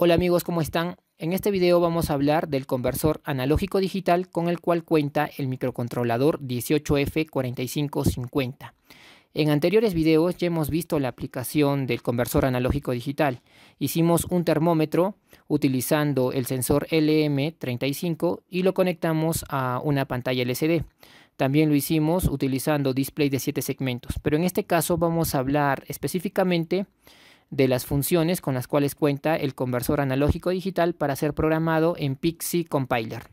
Hola amigos, ¿cómo están? En este video vamos a hablar del conversor analógico digital con el cual cuenta el microcontrolador 18F4550. En anteriores videos ya hemos visto la aplicación del conversor analógico digital. Hicimos un termómetro utilizando el sensor LM35 y lo conectamos a una pantalla LCD. También lo hicimos utilizando display de 7 segmentos, pero en este caso vamos a hablar específicamente de las funciones con las cuales cuenta el conversor analógico digital para ser programado en Pixie Compiler.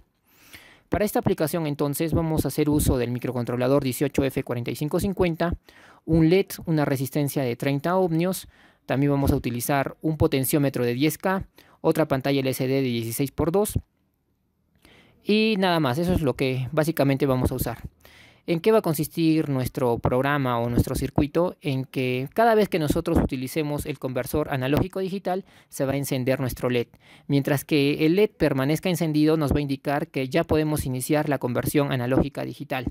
Para esta aplicación entonces vamos a hacer uso del microcontrolador 18F4550, un LED, una resistencia de 30 ohmios, también vamos a utilizar un potenciómetro de 10K, otra pantalla LCD de 16x2 y nada más, eso es lo que básicamente vamos a usar. ¿En qué va a consistir nuestro programa o nuestro circuito? En que cada vez que nosotros utilicemos el conversor analógico digital, se va a encender nuestro LED. Mientras que el LED permanezca encendido, nos va a indicar que ya podemos iniciar la conversión analógica digital.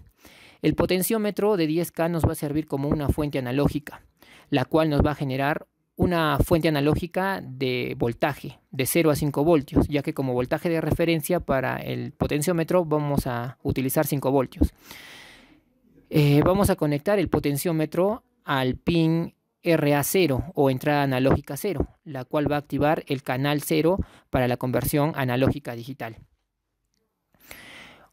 El potenciómetro de 10K nos va a servir como una fuente analógica, la cual nos va a generar una fuente analógica de voltaje de 0 a 5 voltios, ya que como voltaje de referencia para el potenciómetro vamos a utilizar 5 voltios. Eh, vamos a conectar el potenciómetro al pin RA0 o entrada analógica 0, la cual va a activar el canal 0 para la conversión analógica digital.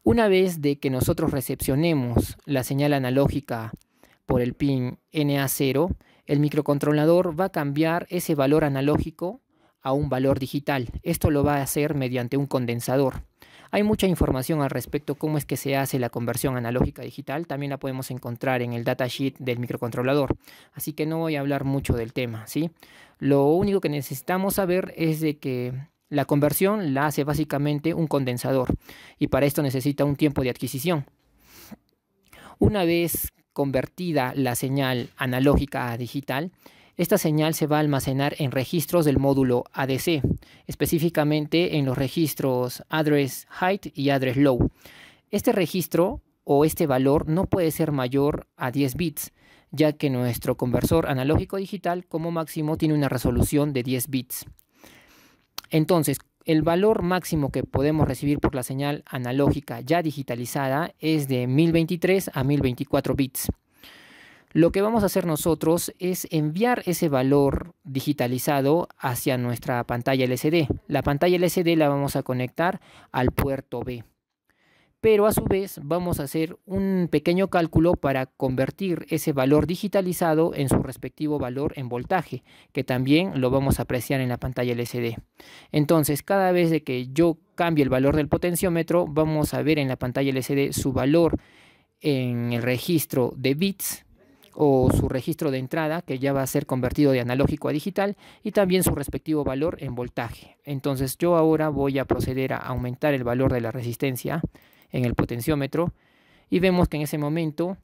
Una vez de que nosotros recepcionemos la señal analógica por el pin NA0, el microcontrolador va a cambiar ese valor analógico a un valor digital. Esto lo va a hacer mediante un condensador. Hay mucha información al respecto cómo es que se hace la conversión analógica digital, también la podemos encontrar en el datasheet del microcontrolador, así que no voy a hablar mucho del tema, ¿sí? Lo único que necesitamos saber es de que la conversión la hace básicamente un condensador y para esto necesita un tiempo de adquisición. Una vez convertida la señal analógica a digital, esta señal se va a almacenar en registros del módulo ADC, específicamente en los registros address height y address low. Este registro o este valor no puede ser mayor a 10 bits, ya que nuestro conversor analógico digital como máximo tiene una resolución de 10 bits. Entonces, el valor máximo que podemos recibir por la señal analógica ya digitalizada es de 1023 a 1024 bits. Lo que vamos a hacer nosotros es enviar ese valor digitalizado hacia nuestra pantalla LCD. La pantalla LCD la vamos a conectar al puerto B. Pero a su vez vamos a hacer un pequeño cálculo para convertir ese valor digitalizado en su respectivo valor en voltaje, que también lo vamos a apreciar en la pantalla LCD. Entonces, cada vez que yo cambie el valor del potenciómetro, vamos a ver en la pantalla LCD su valor en el registro de bits o su registro de entrada, que ya va a ser convertido de analógico a digital, y también su respectivo valor en voltaje. Entonces yo ahora voy a proceder a aumentar el valor de la resistencia en el potenciómetro y vemos que en ese momento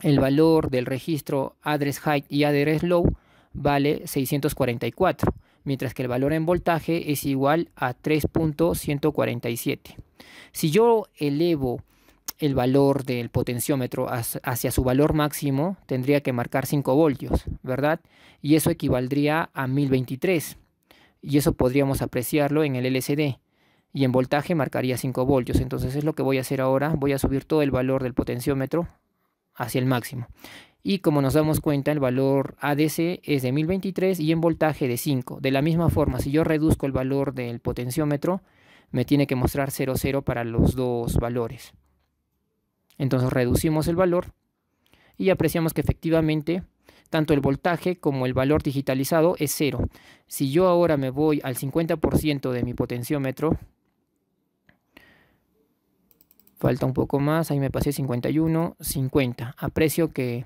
el valor del registro address high y address low vale 644, mientras que el valor en voltaje es igual a 3.147. Si yo elevo el valor del potenciómetro hacia su valor máximo tendría que marcar 5 voltios, ¿verdad? Y eso equivaldría a 1023. Y eso podríamos apreciarlo en el LCD. Y en voltaje marcaría 5 voltios. Entonces es lo que voy a hacer ahora. Voy a subir todo el valor del potenciómetro hacia el máximo. Y como nos damos cuenta, el valor ADC es de 1023 y en voltaje de 5. De la misma forma, si yo reduzco el valor del potenciómetro, me tiene que mostrar 00 para los dos valores. Entonces reducimos el valor y apreciamos que efectivamente tanto el voltaje como el valor digitalizado es cero. Si yo ahora me voy al 50% de mi potenciómetro, falta un poco más, ahí me pasé 51, 50. Aprecio que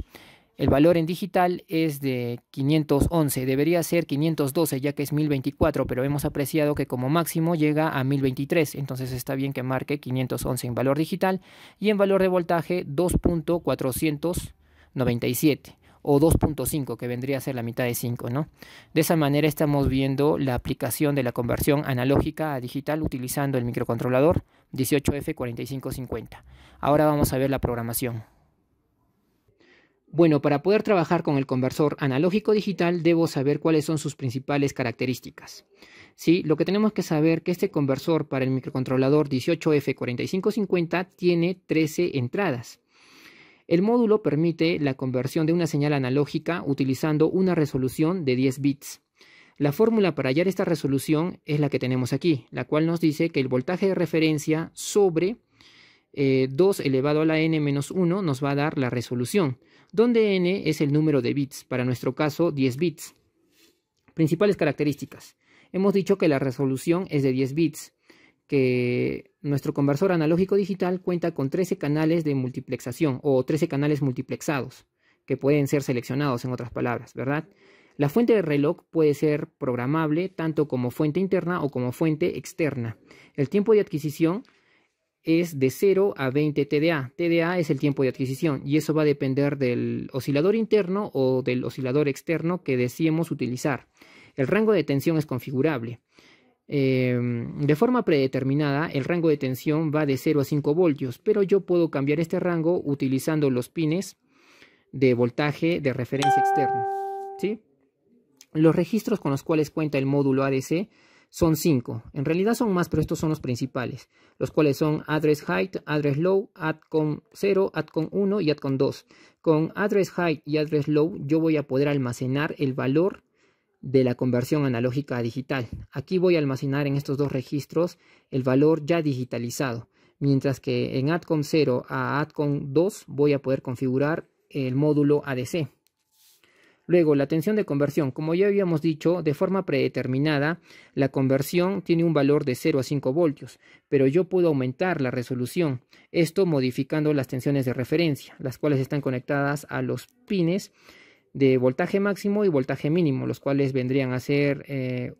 el valor en digital es de 511, debería ser 512 ya que es 1024, pero hemos apreciado que como máximo llega a 1023, entonces está bien que marque 511 en valor digital y en valor de voltaje 2.497 o 2.5, que vendría a ser la mitad de 5, ¿no? De esa manera estamos viendo la aplicación de la conversión analógica a digital utilizando el microcontrolador 18F4550. Ahora vamos a ver la programación. Bueno, para poder trabajar con el conversor analógico digital debo saber cuáles son sus principales características. ¿Sí? Lo que tenemos que saber es que este conversor para el microcontrolador 18F4550 tiene 13 entradas. El módulo permite la conversión de una señal analógica utilizando una resolución de 10 bits. La fórmula para hallar esta resolución es la que tenemos aquí, la cual nos dice que el voltaje de referencia sobre 2 eh, elevado a la n menos 1 nos va a dar la resolución. ¿Dónde n es el número de bits, para nuestro caso 10 bits. Principales características. Hemos dicho que la resolución es de 10 bits, que nuestro conversor analógico digital cuenta con 13 canales de multiplexación o 13 canales multiplexados, que pueden ser seleccionados en otras palabras, ¿verdad? La fuente de reloj puede ser programable tanto como fuente interna o como fuente externa. El tiempo de adquisición es de 0 a 20 TDA. TDA es el tiempo de adquisición y eso va a depender del oscilador interno o del oscilador externo que deseemos utilizar. El rango de tensión es configurable. Em, de forma predeterminada, el rango de tensión va de 0 a 5 voltios, pero yo puedo cambiar este rango utilizando los pines de voltaje de referencia externo. ¿sí? Los registros con los cuales cuenta el módulo ADC son cinco. En realidad son más, pero estos son los principales, los cuales son address height, address low, adcon 0, adcon 1 y adcon 2. Con address height y address low yo voy a poder almacenar el valor de la conversión analógica a digital. Aquí voy a almacenar en estos dos registros el valor ya digitalizado, mientras que en ADCOM 0 a ADCOM 2 voy a poder configurar el módulo ADC. Luego, la tensión de conversión. Como ya habíamos dicho, de forma predeterminada, la conversión tiene un valor de 0 a 5 voltios, pero yo puedo aumentar la resolución, esto modificando las tensiones de referencia, las cuales están conectadas a los pines de voltaje máximo y voltaje mínimo, los cuales vendrían a ser eh,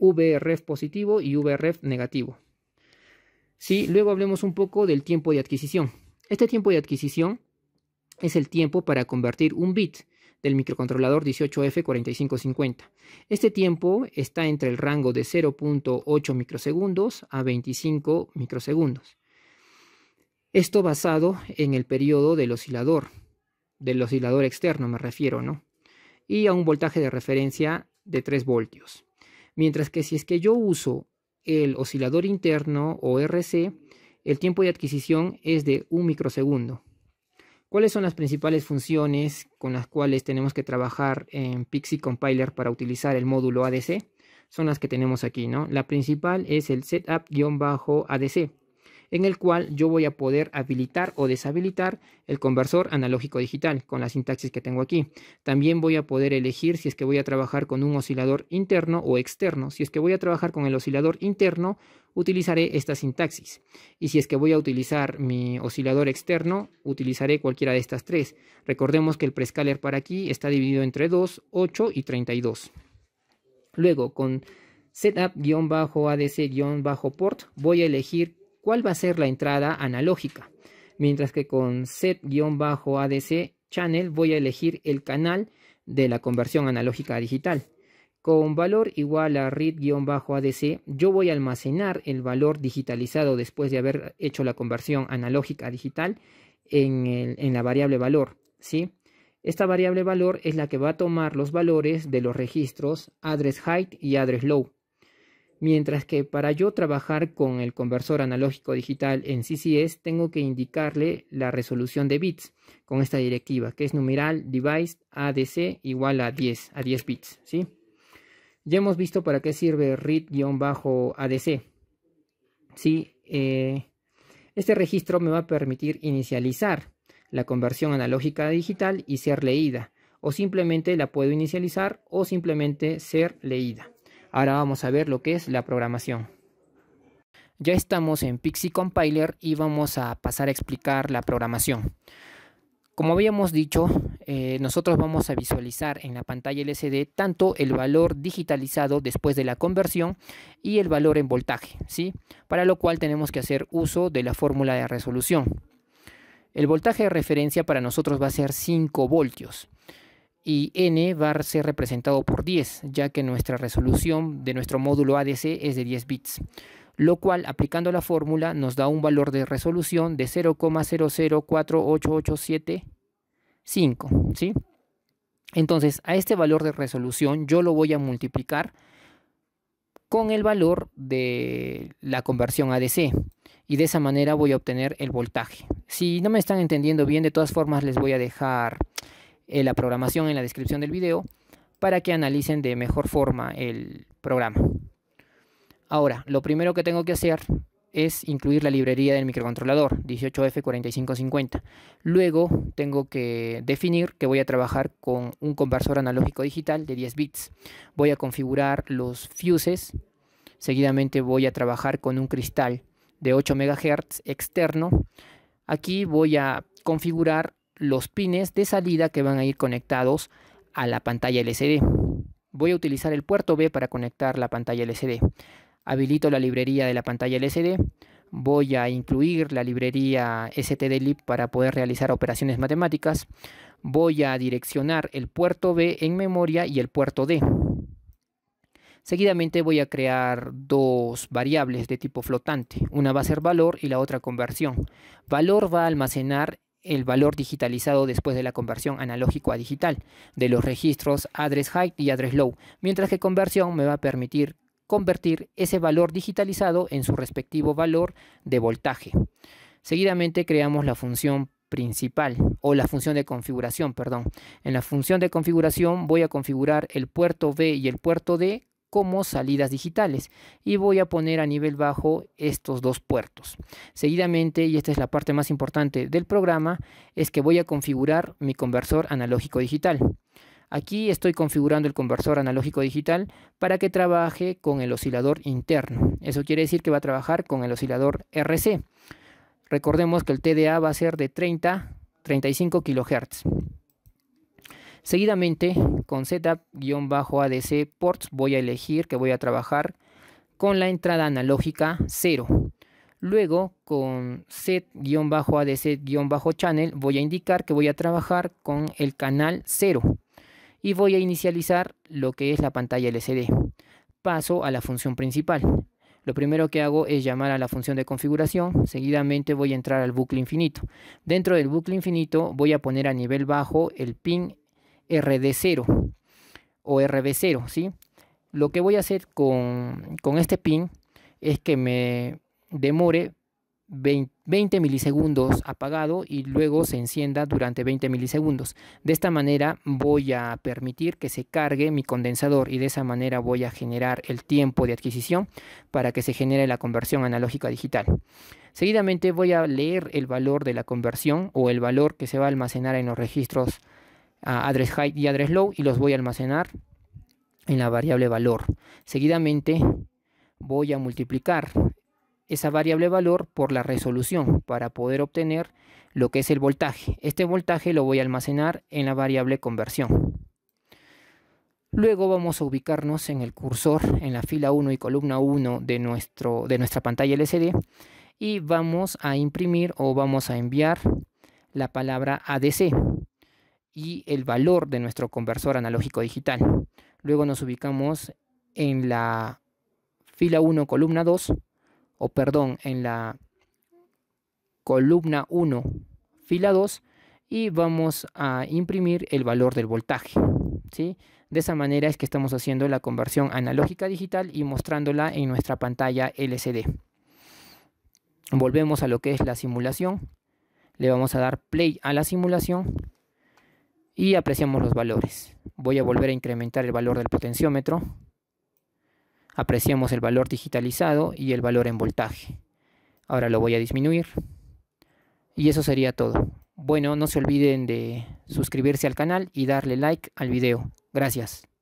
VRF positivo y VRF negativo. Sí, luego hablemos un poco del tiempo de adquisición. Este tiempo de adquisición es el tiempo para convertir un bit del microcontrolador 18F4550. Este tiempo está entre el rango de 0.8 microsegundos a 25 microsegundos. Esto basado en el periodo del oscilador, del oscilador externo me refiero, ¿no? Y a un voltaje de referencia de 3 voltios. Mientras que si es que yo uso el oscilador interno o RC, el tiempo de adquisición es de 1 microsegundo. ¿Cuáles son las principales funciones con las cuales tenemos que trabajar en Pixie Compiler para utilizar el módulo ADC? Son las que tenemos aquí, ¿no? La principal es el setup-ADC en el cual yo voy a poder habilitar o deshabilitar el conversor analógico digital con la sintaxis que tengo aquí. También voy a poder elegir si es que voy a trabajar con un oscilador interno o externo. Si es que voy a trabajar con el oscilador interno, utilizaré esta sintaxis. Y si es que voy a utilizar mi oscilador externo, utilizaré cualquiera de estas tres. Recordemos que el prescaler para aquí está dividido entre 2, 8 y 32. Luego, con setup-adc-port voy a elegir cuál va a ser la entrada analógica. Mientras que con set-adc channel voy a elegir el canal de la conversión analógica digital. Con valor igual a read-adc, yo voy a almacenar el valor digitalizado después de haber hecho la conversión analógica digital en, la variable valor. ¿sí? Esta variable valor es la que va a tomar los valores de los registros address height y address low mientras que para yo trabajar con el conversor analógico digital en CCS tengo que indicarle la resolución de bits con esta directiva, que es numeral device ADC igual a 10, a 10 bits, Ya hemos visto para qué sirve read-adc. Eh, este registro me va a permitir inicializar la conversión analógica digital y ser leída, o simplemente la puedo inicializar o simplemente ser leída. Ahora vamos a ver lo que es la programación. Ya estamos en Pixie Compiler y vamos a pasar a explicar la programación. Como habíamos dicho, eh, nosotros vamos a visualizar en la pantalla LCD tanto el valor digitalizado después de la conversión y el valor en voltaje, ¿sí? para lo cual tenemos que hacer uso de la fórmula de resolución. El voltaje de referencia para nosotros va a ser 5 voltios y n va a ser representado por 10, ya que nuestra resolución de nuestro módulo ADC es de 10 bits, lo cual aplicando la fórmula nos da un valor de resolución de 0,0048875, ¿sí? Entonces, a este valor de resolución yo lo voy a multiplicar con el valor de la conversión ADC y de esa manera voy a obtener el voltaje. Si no me están entendiendo bien, de todas formas les voy a dejar eh, la programación en la descripción del video para que analicen de mejor forma el programa. Ahora, lo primero que tengo que hacer es incluir la librería del microcontrolador 18F4550. Luego tengo que definir que voy a trabajar con un conversor analógico digital de 10 bits. Voy a configurar los fuses. Seguidamente voy a trabajar con un cristal de 8 MHz externo. Aquí voy a configurar los pines de salida que van a ir conectados a la pantalla LCD. Voy a utilizar el puerto B para conectar la pantalla LCD. Habilito la librería de la pantalla LCD. Voy a incluir la librería stdlib para poder realizar operaciones matemáticas. Voy a direccionar el puerto B en memoria y el puerto D. Seguidamente voy a crear dos variables de tipo flotante. Una va a ser valor y la otra conversión. Valor va a almacenar el valor digitalizado después de la conversión analógico a digital de los registros address height y address low, mientras que conversión me va a permitir convertir ese valor digitalizado en su respectivo valor de voltaje. Seguidamente creamos la función principal o la función de configuración, perdón. En la función de configuración voy a configurar el puerto B y el puerto D como salidas digitales y voy a poner a nivel bajo estos dos puertos. Seguidamente, y esta es la parte más importante del programa, es que voy a configurar mi conversor analógico digital. Aquí estoy configurando el conversor analógico digital para que trabaje con el oscilador interno. Eso quiere decir que va a trabajar con el oscilador RC. Recordemos que el TDA va a ser de 30, 35 kHz. Seguidamente, con setup-adc ports voy a elegir que voy a trabajar con la entrada analógica 0. Luego, con set-adc-channel voy a indicar que voy a trabajar con el canal 0 y voy a inicializar lo que es la pantalla LCD. Paso a la función principal. Lo primero que hago es llamar a la función de configuración, seguidamente voy a entrar al bucle infinito. Dentro del bucle infinito voy a poner a nivel bajo el pin RD0 o RB0, ¿sí? Lo que voy a hacer con, este pin es que me demore 20, milisegundos apagado y luego se encienda durante 20 milisegundos. De esta manera voy a permitir que se cargue mi condensador y de esa manera voy a generar el tiempo de adquisición para que se genere la conversión analógica digital. Seguidamente voy a leer el valor de la conversión o el valor que se va a almacenar en los registros a address height y address low y los voy a almacenar en la variable valor. Seguidamente voy a multiplicar esa variable valor por la resolución para poder obtener lo que es el voltaje. Este voltaje lo voy a almacenar en la variable conversión. Luego vamos a ubicarnos en el cursor en la fila 1 y columna 1 de, nuestro, de nuestra pantalla LCD y vamos a imprimir o vamos a enviar la palabra ADC y el valor de nuestro conversor analógico digital. Luego nos ubicamos en la fila 1, columna 2, o perdón, en la columna 1, fila 2, y vamos a imprimir el valor del voltaje. ¿sí? De esa manera es que estamos haciendo la conversión analógica digital y mostrándola en nuestra pantalla LCD. Volvemos a lo que es la simulación. Le vamos a dar play a la simulación y apreciamos los valores. Voy a volver a incrementar el valor del potenciómetro. Apreciamos el valor digitalizado y el valor en voltaje. Ahora lo voy a disminuir. Y eso sería todo. Bueno, no se olviden de suscribirse al canal y darle like al video. Gracias.